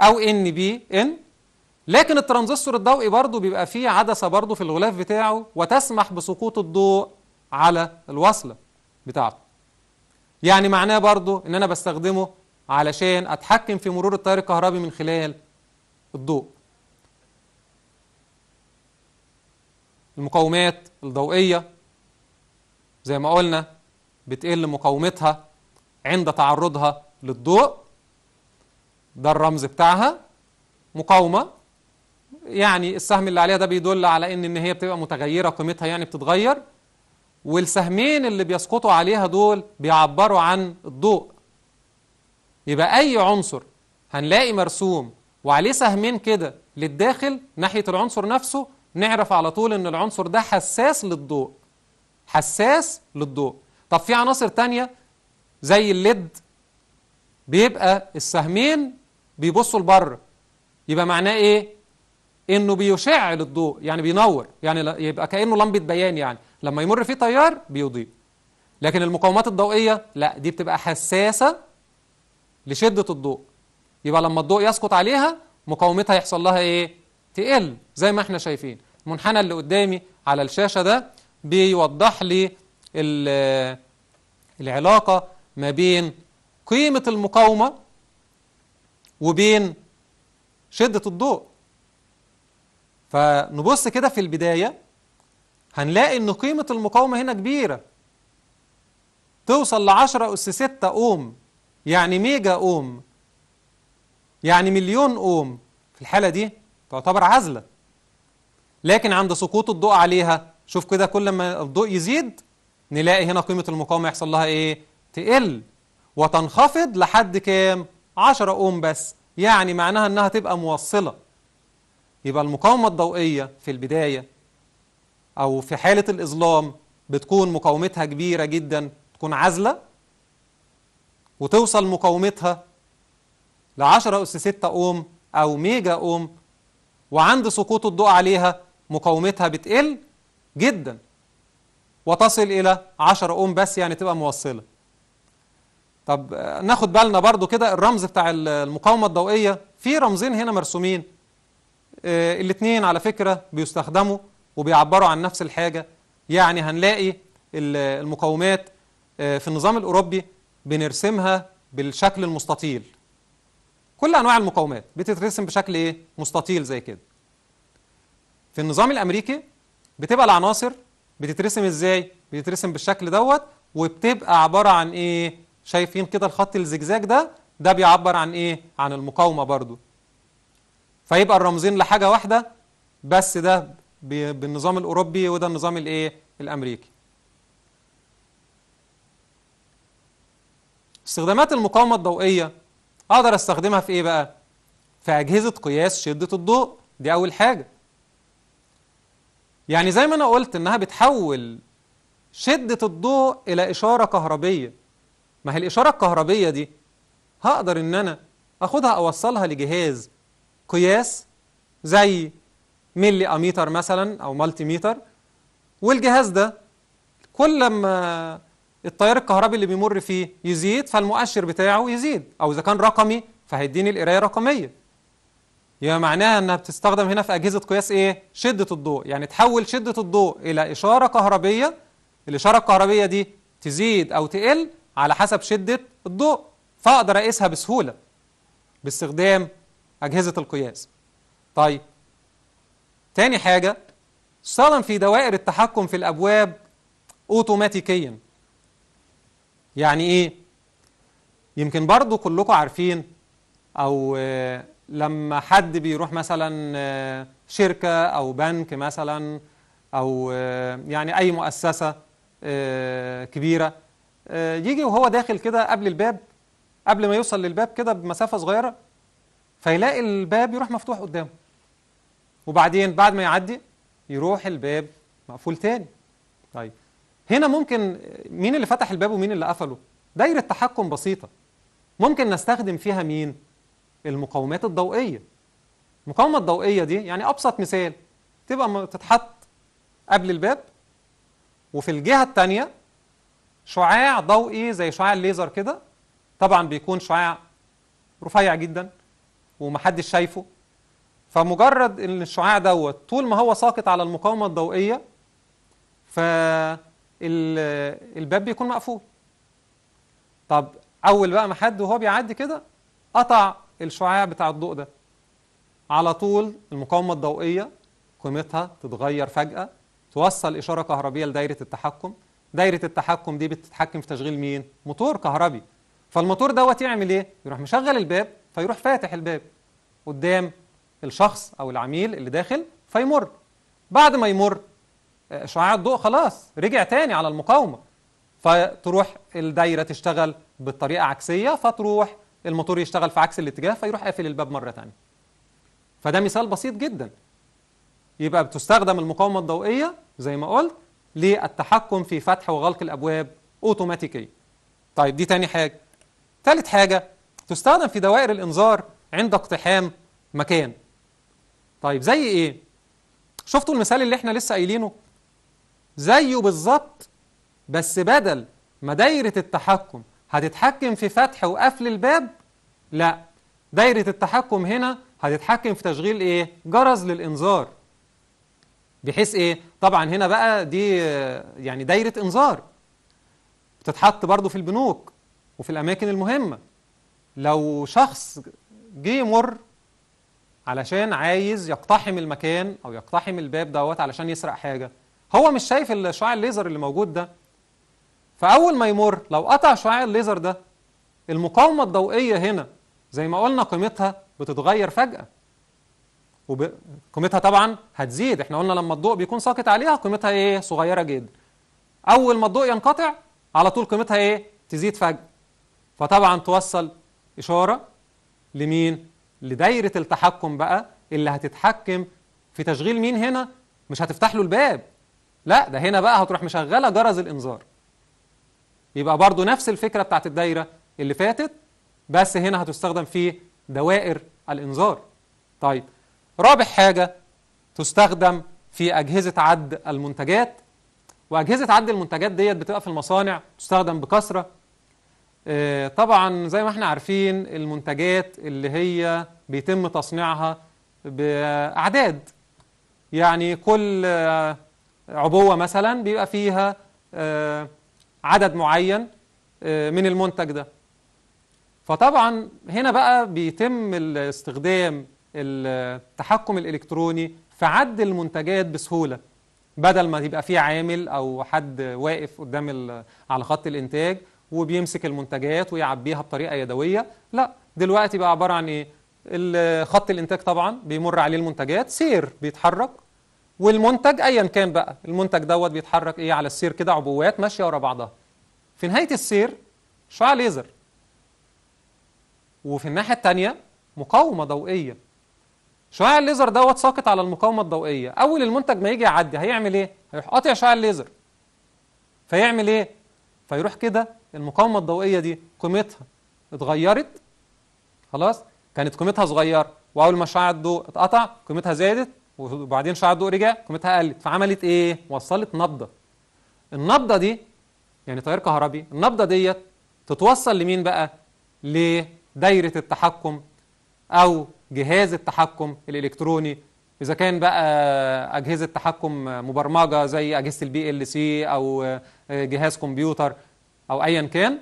[SPEAKER 1] أو إن بي إن لكن الترانزستور الضوئي برضه بيبقى فيه عدسة برضه في الغلاف بتاعه وتسمح بسقوط الضوء على الوصلة بتاعته يعني معناه برضه ان انا بستخدمه علشان اتحكم في مرور التيار الكهربي من خلال الضوء المقاومات الضوئية زي ما قلنا بتقل مقاومتها عند تعرضها للضوء ده الرمز بتاعها مقاومة يعني السهم اللي عليها ده بيدل على ان ان هي بتبقى متغيره قيمتها يعني بتتغير والسهمين اللي بيسقطوا عليها دول بيعبروا عن الضوء يبقى اي عنصر هنلاقي مرسوم وعليه سهمين كده للداخل ناحيه العنصر نفسه نعرف على طول ان العنصر ده حساس للضوء حساس للضوء طب في عناصر تانية زي الليد بيبقى السهمين بيبصوا لبره يبقى معناه ايه انه بيشع الضوء يعني بينور يعني يبقى كانه لمبه بيان يعني لما يمر فيه تيار بيضيء لكن المقاومات الضوئيه لا دي بتبقى حساسه لشده الضوء يبقى لما الضوء يسقط عليها مقاومتها يحصل لها ايه تقل زي ما احنا شايفين المنحنى اللي قدامي على الشاشه ده بيوضح لي العلاقه ما بين قيمه المقاومه وبين شده الضوء فنبص كده في البداية هنلاقي أن قيمة المقاومة هنا كبيرة توصل لعشرة أس ستة أوم يعني ميجا أوم يعني مليون أوم في الحالة دي تعتبر عزلة لكن عند سقوط الضوء عليها شوف كده كل ما الضوء يزيد نلاقي هنا قيمة المقاومة يحصل لها إيه؟ تقل وتنخفض لحد كام؟ 10 أوم بس يعني معناها أنها تبقى موصلة يبقى المقاومة الضوئية في البداية أو في حالة الإظلام بتكون مقاومتها كبيرة جدا تكون عازلة وتوصل مقاومتها لعشرة أس ستة أوم أو ميجا أوم وعند سقوط الضوء عليها مقاومتها بتقل جدا وتصل إلى 10 أوم بس يعني تبقى موصلة طب آه، ناخد بالنا برضو كده الرمز بتاع المقاومة الضوئية في رمزين هنا مرسومين آه، الاثنين على فكرة بيستخدموا وبيعبروا عن نفس الحاجة يعني هنلاقي المقومات آه، في النظام الأوروبي بنرسمها بالشكل المستطيل كل أنواع المقومات بتترسم بشكل إيه؟ مستطيل زي كده في النظام الأمريكي بتبقى العناصر بتترسم إزاي؟ بتترسم بالشكل دوت وبتبقى عبارة عن إيه؟ شايفين كده الخط الزجزاج ده ده بيعبر عن إيه؟ عن المقاومة برضو فيبقى الرمزين لحاجة واحدة بس ده بالنظام الأوروبي وده النظام الإيه؟ الأمريكي استخدامات المقاومة الضوئية أقدر أستخدمها في إيه بقى؟ في أجهزة قياس شدة الضوء دي أول حاجة يعني زي ما أنا قلت إنها بتحول شدة الضوء إلى إشارة كهربية ما هي الإشارة الكهربية دي هقدر إن أنا أخدها أوصلها لجهاز قياس زي ملي اميتر مثلا او مالتي ميتر والجهاز ده كل ما التيار الكهربي اللي بيمر فيه يزيد فالمؤشر بتاعه يزيد او اذا كان رقمي فهيديني القرايه رقميه يبقى معناها انها بتستخدم هنا في اجهزه قياس ايه شده الضوء يعني تحول شده الضوء الى اشاره كهربيه الاشاره الكهربيه دي تزيد او تقل على حسب شده الضوء فاقدر اقيسها بسهوله باستخدام أجهزة القياس طيب تاني حاجة صلا في دوائر التحكم في الأبواب أوتوماتيكيا يعني إيه؟ يمكن برضو كلكم عارفين أو آه، لما حد بيروح مثلا آه، شركة أو بنك مثلا أو آه، يعني أي مؤسسة كبيرة يجي وهو داخل كده قبل الباب قبل ما يوصل للباب كده بمسافة صغيرة فيلاقي الباب يروح مفتوح قدامه وبعدين بعد ما يعدي يروح الباب مقفول تاني طيب هنا ممكن مين اللي فتح الباب ومين اللي قفله دايرة تحكم بسيطة ممكن نستخدم فيها مين المقومات الضوئية المقاومة الضوئية دي يعني أبسط مثال تبقى تتحط قبل الباب وفي الجهة الثانيه شعاع ضوئي زي شعاع الليزر كده طبعا بيكون شعاع رفيع جدا ومحدش شايفه فمجرد ان الشعاع دوت طول ما هو ساقط على المقاومه الضوئيه فالباب بيكون مقفول طب اول بقى ما حد وهو بيعدي كده قطع الشعاع بتاع الضوء ده على طول المقاومه الضوئيه قيمتها تتغير فجاه توصل اشاره كهربيه لدايره التحكم دايره التحكم دي بتتحكم في تشغيل مين موتور كهربي فالموتور دوت يعمل ايه يروح مشغل الباب فيروح فاتح الباب قدام الشخص او العميل اللي داخل فيمر بعد ما يمر آه، شعاع الضوء خلاص رجع تاني على المقاومه فتروح الدايره تشتغل بالطريقه عكسيه فتروح الموتور يشتغل في عكس الاتجاه فيروح قافل الباب مره تانية فده مثال بسيط جدا يبقى بتستخدم المقاومه الضوئيه زي ما قلت للتحكم في فتح وغلق الابواب اوتوماتيكيا طيب دي تاني حاجه تالت حاجه تستخدم في دوائر الإنذار عند اقتحام مكان طيب زي إيه؟ شفتوا المثال اللي احنا لسه قايلينه؟ زيه بالظبط بس بدل ما دايرة التحكم هتتحكم في فتح وقفل الباب لا دايرة التحكم هنا هتتحكم في تشغيل ايه؟ جرس للإنذار بحيث ايه؟ طبعا هنا بقى دي يعني دايرة إنذار بتتحط برضو في البنوك وفي الأماكن المهمة لو شخص جه يمر علشان عايز يقتحم المكان او يقتحم الباب دوت علشان يسرق حاجه هو مش شايف الشعاع الليزر اللي موجود ده فاول ما يمر لو قطع شعاع الليزر ده المقاومه الضوئيه هنا زي ما قلنا قيمتها بتتغير فجاه وب... قيمتها طبعا هتزيد احنا قلنا لما الضوء بيكون ساقط عليها قيمتها ايه صغيره جدا اول ما الضوء ينقطع على طول قيمتها ايه تزيد فجاه فطبعا توصل إشارة لمين؟ لدايرة التحكم بقى اللي هتتحكم في تشغيل مين هنا؟ مش هتفتح له الباب لا ده هنا بقى هتروح مشغلة جرس الإنذار يبقى برضو نفس الفكرة بتاعت الدايرة اللي فاتت بس هنا هتستخدم في دوائر الإنذار طيب رابع حاجة تستخدم في أجهزة عد المنتجات وأجهزة عد المنتجات ديت بتبقى في المصانع تستخدم بكثرة آه، طبعا زي ما احنا عارفين المنتجات اللي هي بيتم تصنيعها بأعداد يعني كل آه، عبوة مثلا بيبقى فيها آه، عدد معين من المنتج ده فطبعا هنا بقى بيتم استخدام التحكم الإلكتروني في عد المنتجات بسهولة بدل ما يبقى فيه عامل أو حد واقف قدام على خط الإنتاج وبيمسك المنتجات ويعبيها بطريقه يدويه لا دلوقتي بقى عباره عن ايه خط الانتاج طبعا بيمر عليه المنتجات سير بيتحرك والمنتج ايا كان بقى المنتج دوت بيتحرك ايه على السير كده عبوات ماشيه ورا بعضها في نهايه السير شعاع ليزر وفي الناحيه الثانيه مقاومه ضوئيه شعاع الليزر دوت ساقط على المقاومه الضوئيه اول المنتج ما يجي يعدي هيعمل ايه هيروح قاطع شعاع الليزر فيعمل ايه فيروح كده المقاومة الضوئية دي قيمتها اتغيرت خلاص كانت قيمتها صغيرة وأول ما شعاع الضوء اتقطع قيمتها زادت وبعدين شعاع الضوء رجع قيمتها قلت فعملت إيه؟ وصلت نبضة النبضة دي يعني تيار كهربي النبضة ديت تتوصل لمين بقى؟ لدايرة التحكم أو جهاز التحكم الإلكتروني إذا كان بقى أجهزة تحكم مبرمجة زي أجهزة البي ال سي أو جهاز كمبيوتر أو أيا كان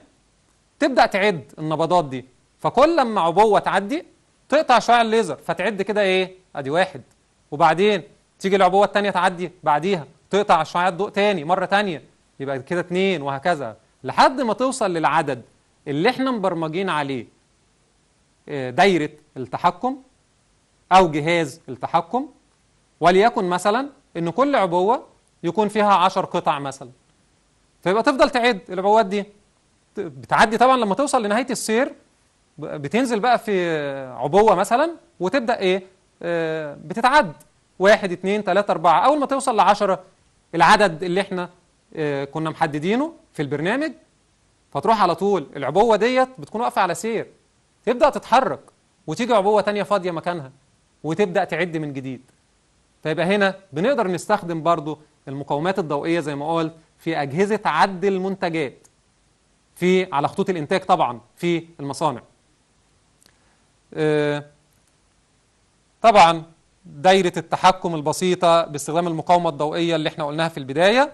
[SPEAKER 1] تبدأ تعد النبضات دي فكل لما عبوة تعدي تقطع شعاع الليزر فتعد كده إيه أدي واحد وبعدين تيجي العبوة التانية تعدي بعديها تقطع شعاع الضوء تاني مرة تانية يبقى كده اتنين وهكذا لحد ما توصل للعدد اللي احنا مبرمجين عليه آه، دايرة التحكم أو جهاز التحكم وليكن مثلا أن كل عبوة يكون فيها عشر قطع مثلا فيبقى طيب، تفضل تعد العواد دي بتعدي طبعا لما توصل لنهايه السير بتنزل بقى في عبوه مثلا وتبدا ايه آه، بتتعد واحد اتنين تلاته اربعه اول ما توصل لعشره العدد اللي احنا آه، كنا محددينه في البرنامج فتروح على طول العبوه ديت بتكون واقفه على سير تبدا تتحرك وتيجي عبوه تانية فاضيه مكانها وتبدا تعد من جديد فيبقى هنا بنقدر نستخدم برضو المقاومات الضوئيه زي ما قلت في أجهزة عد المنتجات في على خطوط الإنتاج طبعا في المصانع آه، طبعا دايرة التحكم البسيطة باستخدام المقاومة الضوئية اللي احنا قلناها في البداية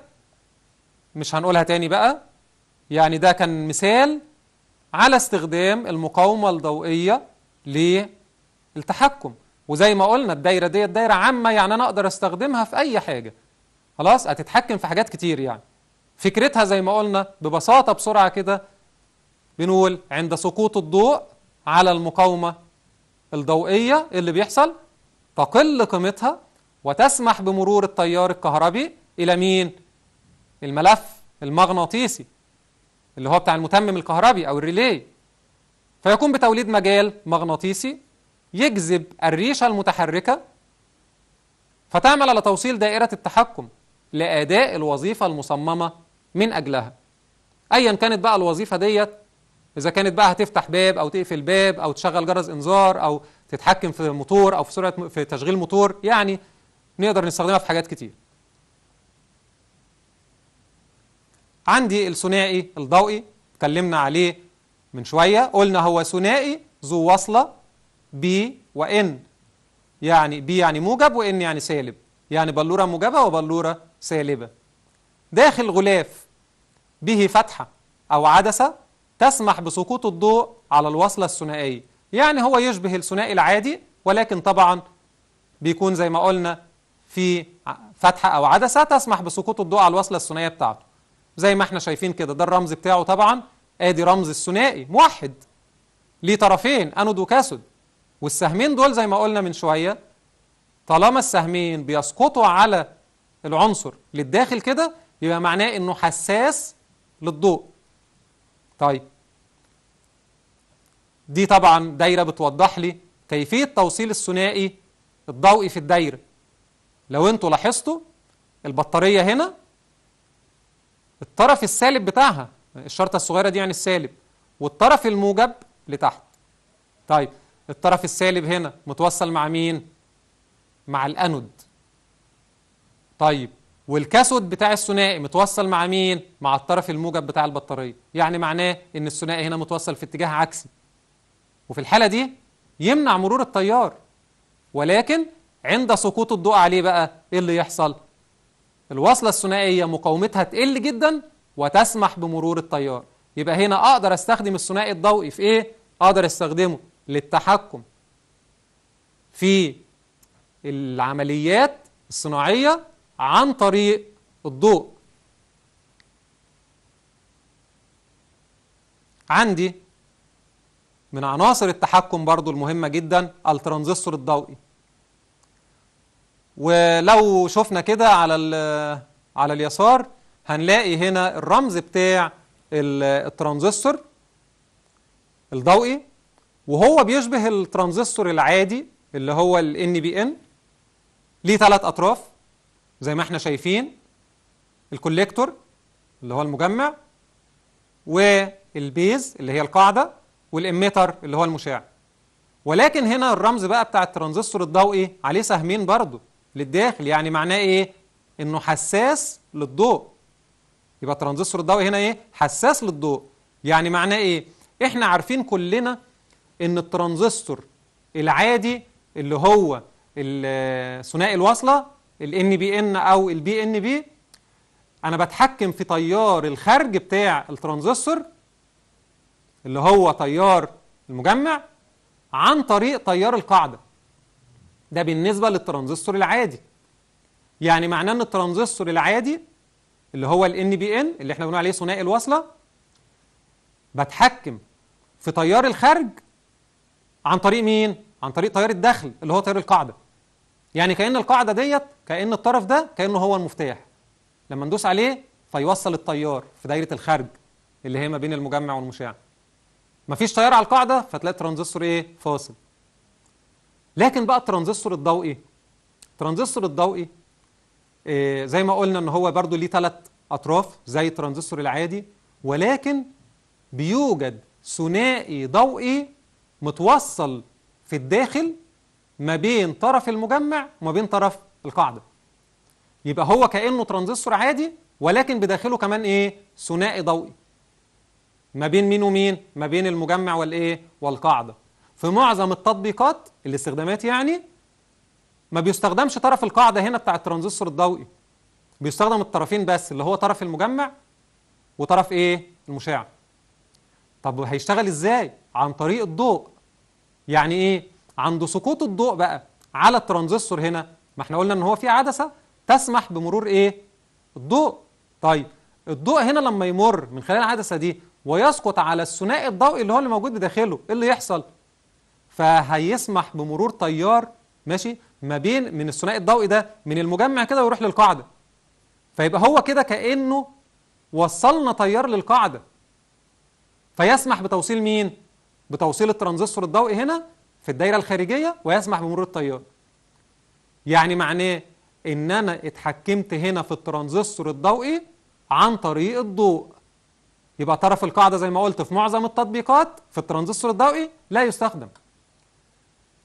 [SPEAKER 1] مش هنقولها تاني بقى يعني ده كان مثال على استخدام المقاومة الضوئية للتحكم وزي ما قلنا الدايرة دي دايره عامة يعني أنا أقدر أستخدمها في أي حاجة خلاص هتتحكم في حاجات كتير يعني فكرتها زي ما قلنا ببساطة بسرعة كده بنقول عند سقوط الضوء على المقاومة الضوئية اللي بيحصل تقل قيمتها وتسمح بمرور التيار الكهربي إلى مين؟ الملف المغناطيسي اللي هو بتاع المتمم الكهربي أو الريلي فيقوم بتوليد مجال مغناطيسي يجذب الريشة المتحركة فتعمل على توصيل دائرة التحكم لأداء الوظيفة المصممة من أجلها أيا كانت بقى الوظيفة ديت إذا كانت بقى هتفتح باب أو تقفل باب أو تشغل جرس إنذار أو تتحكم في الموتور أو في سرعة في تشغيل موتور يعني نقدر نستخدمها في حاجات كتير عندي الثنائي الضوئي اتكلمنا عليه من شوية قلنا هو ثنائي ذو وصلة بي وإن يعني بي يعني موجب وإن يعني سالب يعني بلورة موجبة وبلورة سالبة داخل غلاف به فتحة أو عدسة تسمح بسقوط الضوء على الوصلة الثنائية يعني هو يشبه الثنائي العادي ولكن طبعا بيكون زي ما قلنا في فتحة أو عدسة تسمح بسقوط الضوء على الوصلة الثنائية بتاعته زي ما احنا شايفين كده ده الرمز بتاعه طبعا ادي رمز الثنائي موحد ليه طرفين انود وكاثود والسهمين دول زي ما قلنا من شوية طالما السهمين بيسقطوا على العنصر للداخل كده يبقى معناه انه حساس للضوء طيب دي طبعا دايرة بتوضح لي كيفية توصيل الثنائي الضوئي في الدايرة لو انتوا لاحظتوا البطارية هنا الطرف السالب بتاعها الشرطة الصغيرة دي يعني السالب والطرف الموجب لتحت طيب الطرف السالب هنا متوصل مع مين؟ مع الأنود طيب والكاسود بتاع الثنائي متوصل مع مين؟ مع الطرف الموجب بتاع البطارية يعني معناه ان الثنائي هنا متوصل في اتجاه عكسي وفي الحالة دي يمنع مرور التيار ولكن عند سقوط الضوء عليه بقى ايه اللي يحصل؟ الوصلة الثنائية مقاومتها تقل جدا وتسمح بمرور التيار يبقى هنا اقدر استخدم الثنائي الضوئي في ايه؟ اقدر استخدمه للتحكم في العمليات الصناعية عن طريق الضوء عندي من عناصر التحكم برضو المهمة جدا الترانزستور الضوئي ولو شفنا كده على على اليسار هنلاقي هنا الرمز بتاع الترانزستور الضوئي وهو بيشبه الترانزستور العادي اللي هو ال NBN ليه ثلاث أطراف زي ما احنا شايفين الكوليكتور اللي هو المجمع والبيز اللي هي القاعدة والإميتر اللي هو المشع ولكن هنا الرمز بقى بتاع الترانزستور الضوئي عليه سهمين برضه للداخل يعني معناه ايه انه حساس للضوء يبقى الترانزستور الضوئي هنا ايه حساس للضوء يعني معناه ايه احنا عارفين كلنا ان الترانزستور العادي اللي هو ثنائي الوصله ان بي ان او البي ان بي انا بتحكم في تيار الخارج بتاع الترانزستور اللي هو تيار المجمع عن طريق تيار القاعده ده بالنسبه للترانزستور العادي يعني معناه ان الترانزستور العادي اللي هو ال ان اللي احنا بنقول عليه ثنائي الوصله بتحكم في تيار الخارج عن طريق مين؟ عن طريق تيار الدخل اللي هو تيار القاعده يعني كأن القاعدة ديت كأن الطرف ده كأنه هو المفتاح لما ندوس عليه فيوصل التيار في دايرة الخارج اللي هي ما بين المجمع والمشع مفيش تيار على القاعدة فتلاقي الترانزستور ايه فاصل لكن بقى الترانزستور الضوئي الترانزستور الضوئي إيه زي ما قلنا ان هو برضو ليه ثلاث اطراف زي الترانزستور العادي ولكن بيوجد ثنائي ضوئي متوصل في الداخل ما بين طرف المجمع وما بين طرف القاعدة يبقى هو كأنه ترانزستور عادي ولكن بداخله كمان إيه ثنائي ضوئي ما بين مين ومين ما بين المجمع والإيه والقاعدة في معظم التطبيقات الاستخدامات يعني ما بيستخدمش طرف القاعدة هنا بتاع الترانزستور الضوئي بيستخدم الطرفين بس اللي هو طرف المجمع وطرف إيه المشع طب هيشتغل إزاي عن طريق الضوء يعني إيه عند سقوط الضوء بقى على الترانزستور هنا ما احنا قلنا ان هو في عدسه تسمح بمرور ايه الضوء طيب الضوء هنا لما يمر من خلال العدسه دي ويسقط على الثنائي الضوئي اللي هو اللي موجود بداخله ايه اللي يحصل فهيسمح بمرور تيار ماشي ما بين من الثنائي الضوئي ده من المجمع كده ويروح للقاعده فيبقى هو كده كانه وصلنا تيار للقاعده فيسمح بتوصيل مين بتوصيل الترانزستور الضوئي هنا في الدايرة الخارجية ويسمح بمرور التيار يعني معناه ان انا اتحكمت هنا في الترانزستور الضوئي عن طريق الضوء يبقى طرف القاعدة زي ما قلت في معظم التطبيقات في الترانزستور الضوئي لا يستخدم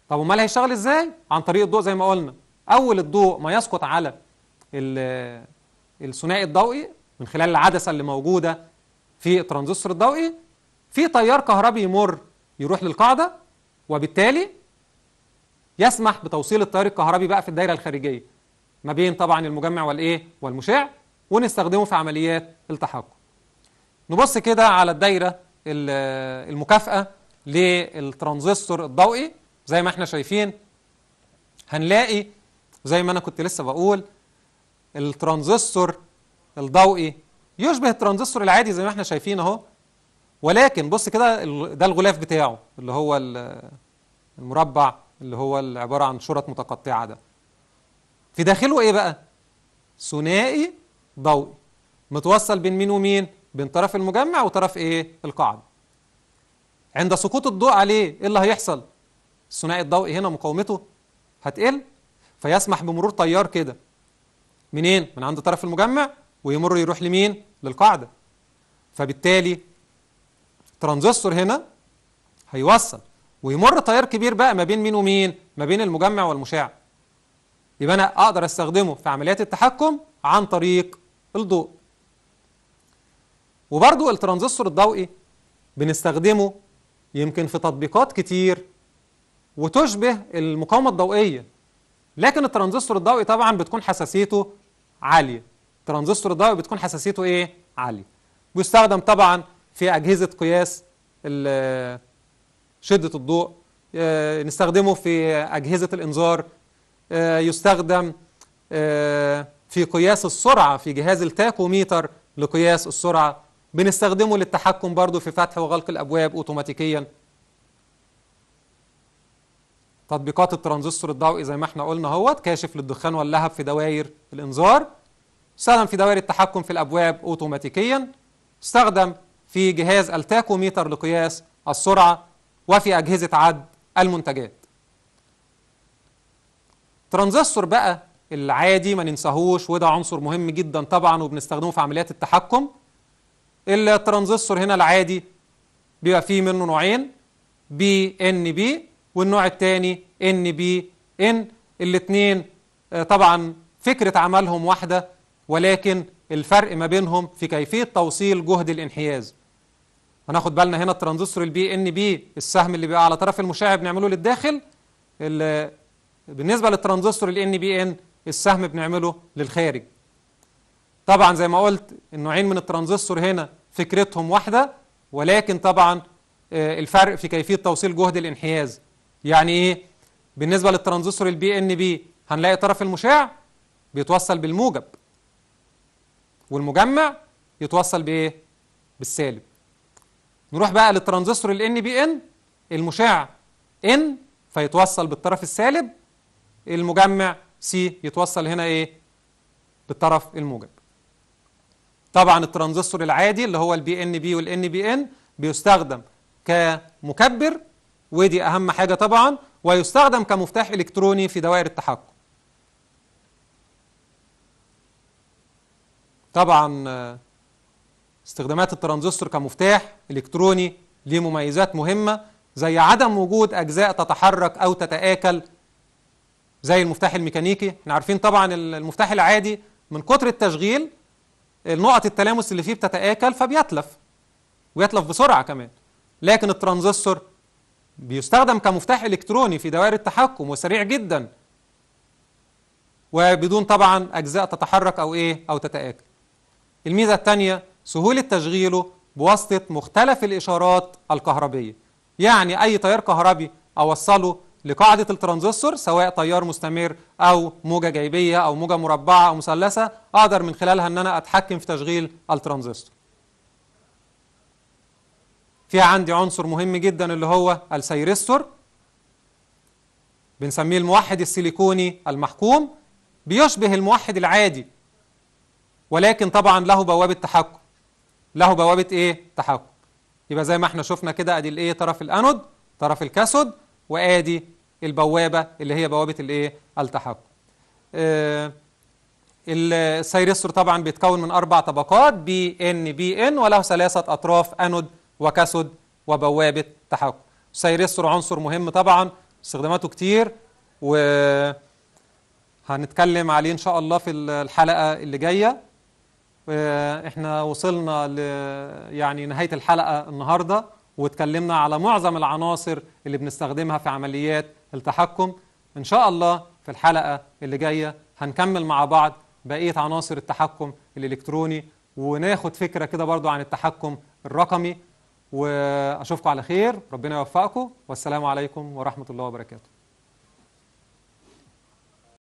[SPEAKER 1] طب امال هيشتغل ازاي عن طريق الضوء زي ما قلنا اول الضوء ما يسقط على الثنائي الضوئي من خلال العدسه اللي موجوده في الترانزستور الضوئي في تيار كهربي يمر يروح للقاعده وبالتالي يسمح بتوصيل التيار الكهربي بقى في الدايره الخارجيه ما بين طبعا المجمع والايه والمشع ونستخدمه في عمليات التحكم نبص كده على الدايره المكافاه للترانزستور الضوئي زي ما احنا شايفين هنلاقي زي ما انا كنت لسه بقول الترانزستور الضوئي يشبه الترانزستور العادي زي ما احنا شايفين اهو ولكن بص كده ده الغلاف بتاعه اللي هو المربع اللي هو عبارة عن شرط متقطعة ده في داخله ايه بقى ثنائي ضوئي متوصل بين مين ومين بين طرف المجمع وطرف ايه القاعدة عند سقوط الضوء عليه ايه اللي هيحصل الثنائي الضوئي هنا مقاومته هتقل فيسمح بمرور تيار كده منين من عند طرف المجمع ويمر يروح لمين للقاعدة فبالتالي ترانزستور هنا هيوصل ويمر تيار كبير بقى ما بين مين ومين ما بين المجمع والمشع يبقى انا اقدر استخدمه في عمليات التحكم عن طريق الضوء وبرضو الترانزستور الضوئي بنستخدمه يمكن في تطبيقات كتير وتشبه المقاومة الضوئية لكن الترانزستور الضوئي طبعا بتكون حساسيته عالية الترانزستور الضوئي بتكون حساسيته ايه؟ عالية بيستخدم طبعا في أجهزة قياس شدة الضوء آه، نستخدمه في أجهزة الإنذار آه، يستخدم آه، في قياس السرعة في جهاز التاكوميتر لقياس السرعة بنستخدمه للتحكم برضو في فتح وغلق الأبواب أوتوماتيكيا تطبيقات الترانزستور الضوئي زي ما احنا قلنا اهوت كاشف للدخان واللهب في دوائر الإنذار استخدم في دوائر التحكم في الأبواب أوتوماتيكيا استخدم في جهاز التاكوميتر لقياس السرعة وفي أجهزة عد المنتجات ترانزستور بقى العادي ما ننساهوش وده عنصر مهم جدا طبعا وبنستخدمه في عمليات التحكم الترانزستور هنا العادي بيبقى فيه منه نوعين بي ان بي والنوع الثاني ان بي ان الاثنين آه، طبعا فكرة عملهم واحدة ولكن الفرق ما بينهم في كيفية توصيل جهد الانحياز هناخد بالنا هنا الترانزستور البي ان بي السهم اللي بيبقى على طرف المشع بنعمله للداخل بالنسبه للترانزستور الان بي ان السهم بنعمله للخارج طبعا زي ما قلت النوعين من الترانزستور هنا فكرتهم واحده ولكن طبعا آه، الفرق في كيفيه توصيل جهد الانحياز يعني ايه بالنسبه للترانزستور البي ان بي هنلاقي طرف المشاع بيتوصل بالموجب والمجمع يتوصل بايه بالسالب نروح بقى للترانزستور ال ان بي ان المشع ان فيتوصل بالطرف السالب المجمع سي يتوصل هنا ايه بالطرف الموجب طبعا الترانزستور العادي اللي هو البي ان بي والان بي ان بيستخدم كمكبر ودي اهم حاجه طبعا ويستخدم كمفتاح الكتروني في دوائر التحكم طبعا استخدامات الترانزستور كمفتاح الكتروني ليه مميزات مهمه زي عدم وجود اجزاء تتحرك او تتاكل زي المفتاح الميكانيكي احنا عارفين طبعا المفتاح العادي من كتر التشغيل النقط التلامس اللي فيه بتتآكل فبيتلف ويتلف بسرعة كمان لكن الترانزستور بيستخدم كمفتاح إلكتروني في دوائر التحكم وسريع جدا وبدون طبعا أجزاء تتحرك أو إيه أو تتآكل الميزة الثانية سهولة تشغيله بواسطة مختلف الإشارات الكهربية يعني أي تيار كهربي أوصله لقاعدة الترانزستور سواء تيار مستمر أو موجة جايبية أو موجة مربعة أو مثلثة أقدر من خلالها أن أنا أتحكم في تشغيل الترانزستور في عندي عنصر مهم جدا اللي هو السيرستور بنسميه الموحد السيليكوني المحكوم بيشبه الموحد العادي ولكن طبعا له بوابة تحكم له بوابة إيه؟ تحكم يبقى زي ما احنا شفنا كده أدي الإيه طرف الأنود طرف الكاثود وآدي البوابة اللي هي بوابة الإيه؟ التحكم آه السيرستور طبعا بيتكون من أربع طبقات بي إن بي إن وله ثلاثة أطراف أنود وكاثود وبوابة تحكم السيرستور عنصر مهم طبعا استخداماته كتير و هنتكلم عليه ان شاء الله في الحلقه اللي جايه آه، احنا وصلنا ل يعني نهايه الحلقه النهارده واتكلمنا على معظم العناصر اللي بنستخدمها في عمليات التحكم ان شاء الله في الحلقه اللي جايه هنكمل مع بعض بقيه عناصر التحكم الالكتروني وناخد فكره كده برضو عن التحكم الرقمي واشوفكم على خير ربنا يوفقكم والسلام عليكم ورحمه الله وبركاته